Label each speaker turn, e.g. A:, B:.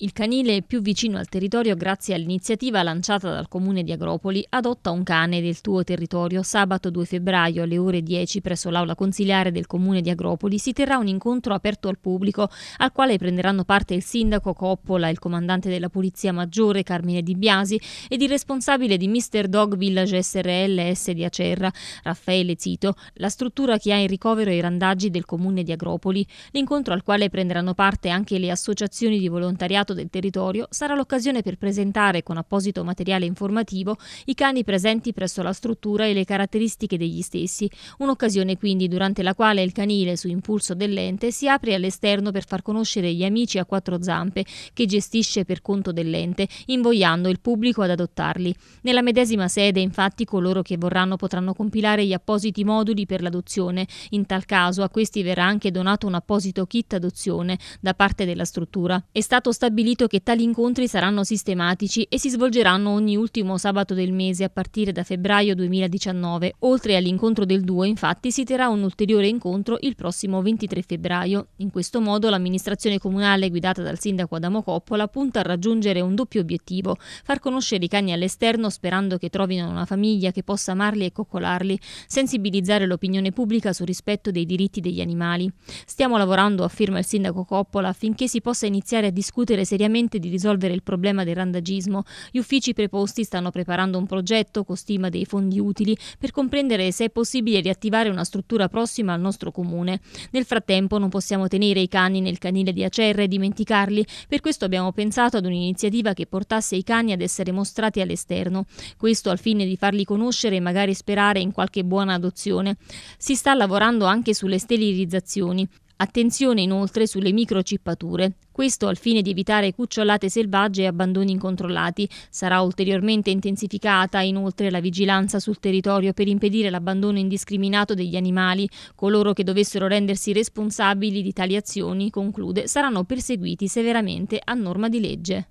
A: Il canile più vicino al territorio grazie all'iniziativa lanciata dal comune di Agropoli adotta un cane del tuo territorio. Sabato 2 febbraio alle ore 10 presso l'aula consiliare del comune di Agropoli si terrà un incontro aperto al pubblico al quale prenderanno parte il sindaco Coppola, il comandante della Polizia Maggiore Carmine Di Biasi ed il responsabile di Mr. Dog Village SRL S di Acerra, Raffaele Zito, la struttura che ha in ricovero i randaggi del comune di Agropoli. L'incontro al quale prenderanno parte anche le associazioni di volontariato Stato del territorio sarà l'occasione per presentare con apposito materiale informativo i cani presenti presso la struttura e le caratteristiche degli stessi, un'occasione quindi durante la quale il canile su impulso dell'ente si apre all'esterno per far conoscere gli amici a quattro zampe che gestisce per conto dell'ente, invogliando il pubblico ad adottarli. Nella medesima sede infatti coloro che vorranno potranno compilare gli appositi moduli per l'adozione, in tal caso a questi verrà anche donato un apposito kit adozione da parte della struttura. È stato stabilito stabilito che tali incontri saranno sistematici e si svolgeranno ogni ultimo sabato del mese a partire da febbraio 2019. Oltre all'incontro del duo, infatti, si terrà un ulteriore incontro il prossimo 23 febbraio. In questo modo l'amministrazione comunale guidata dal sindaco Adamo Coppola punta a raggiungere un doppio obiettivo, far conoscere i cani all'esterno sperando che trovino una famiglia che possa amarli e coccolarli, sensibilizzare l'opinione pubblica sul rispetto dei diritti degli animali. Stiamo lavorando, affirma il sindaco Coppola, affinché si possa iniziare a discutere seriamente di risolvere il problema del randagismo, gli uffici preposti stanno preparando un progetto con stima dei fondi utili per comprendere se è possibile riattivare una struttura prossima al nostro comune. Nel frattempo non possiamo tenere i cani nel canile di Acerra e dimenticarli, per questo abbiamo pensato ad un'iniziativa che portasse i cani ad essere mostrati all'esterno, questo al fine di farli conoscere e magari sperare in qualche buona adozione. Si sta lavorando anche sulle sterilizzazioni. Attenzione inoltre sulle microcippature. Questo al fine di evitare cucciolate selvagge e abbandoni incontrollati. Sarà ulteriormente intensificata inoltre la vigilanza sul territorio per impedire l'abbandono indiscriminato degli animali. Coloro che dovessero rendersi responsabili di tali azioni, conclude, saranno perseguiti severamente a norma di legge.